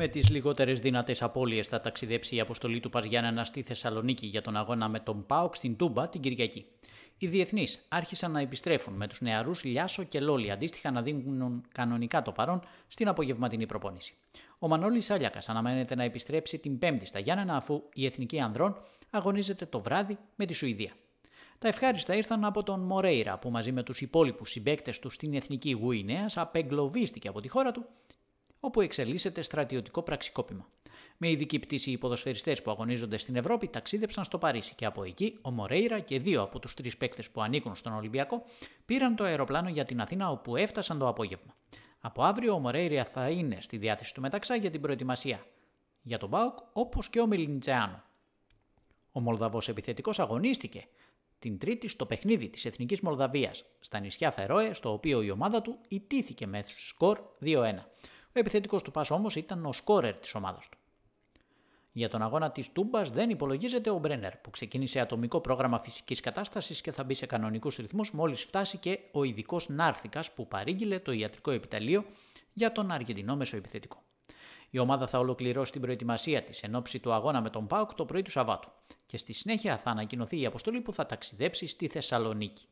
Με τις λιγότερες δυνατές απώλειες θα ταξιδέψει η αποστολή του Παζιάννα στη Θεσσαλονίκη για τον αγώνα με τον Πάοκ στην Τούμπα την Κυριακή. Οι διεθνείς άρχισαν να επιστρέφουν με τους νεαρούς Λιάσο και Λόλι αντίστοιχα να δίνουν κανονικά το παρόν στην απογευματινή προπόνηση. Ο Μανώλης Σάλιακα αναμένεται να επιστρέψει την Πέμπτη στα Γιάννενα αφού η Εθνική Ανδρών αγωνίζεται το βράδυ με τη Σουηδία. Τα ευχάριστα ήρθαν από τον Μορέιρα που μαζί με τους υπόλοιπους συμπέκτε του στην Εθνική Γουινέας απεγκλωβίστηκε από τη χώρα του όπου εξελίσσεται στρατιωτικό πραξικόπημα. Με ειδική πτήση, οι ποδοσφαιριστές που αγωνίζονται στην Ευρώπη ταξίδεψαν στο Παρίσι και από εκεί ο Μορέιρα και δύο από τους τρεις παίκτες που ανήκουν στον Ολυμπιακό πήραν το αεροπλάνο για την Αθήνα, όπου έφτασαν το απόγευμα. Από αύριο ο Μορέιρα θα είναι στη διάθεση του Μεταξά για την προετοιμασία για τον Μπάουκ, όπως και ο Μιλιντζεάνο. Ο Μολδαβός επιθετικός αγωνίστηκε την Τρίτη στο παιχνίδι της Εθνικής Μολδαβίας στα νησιά Φερόε, στο οποίο η ομάδα του ιτήθηκε με σκορ 2-1. Ο επιθετικός του πα όμως ήταν ο σκόρερ της ομάδας του. Για τον αγώνα της Τούμπας δεν υπολογίζεται ο Μπρένερ, που ξεκίνησε ατομικό πρόγραμμα φυσικής κατάστασης και θα μπει σε κανονικούς ρυθμούς μόλις φτάσει και ο ειδικός Νάρθηκας που παρήγγειλε το ιατρικό επιταλείο για τον Αργεντινό μεσοεπιθετικό. Η ομάδα θα ολοκληρώσει την προετοιμασία της εν ώψη του αγώνα με τον Πάοκ το πρωί του Σαββάτου και στη συνέχεια θα ανακοινωθεί η αποστολή που θα ταξιδέψει στη Θεσσαλονίκη.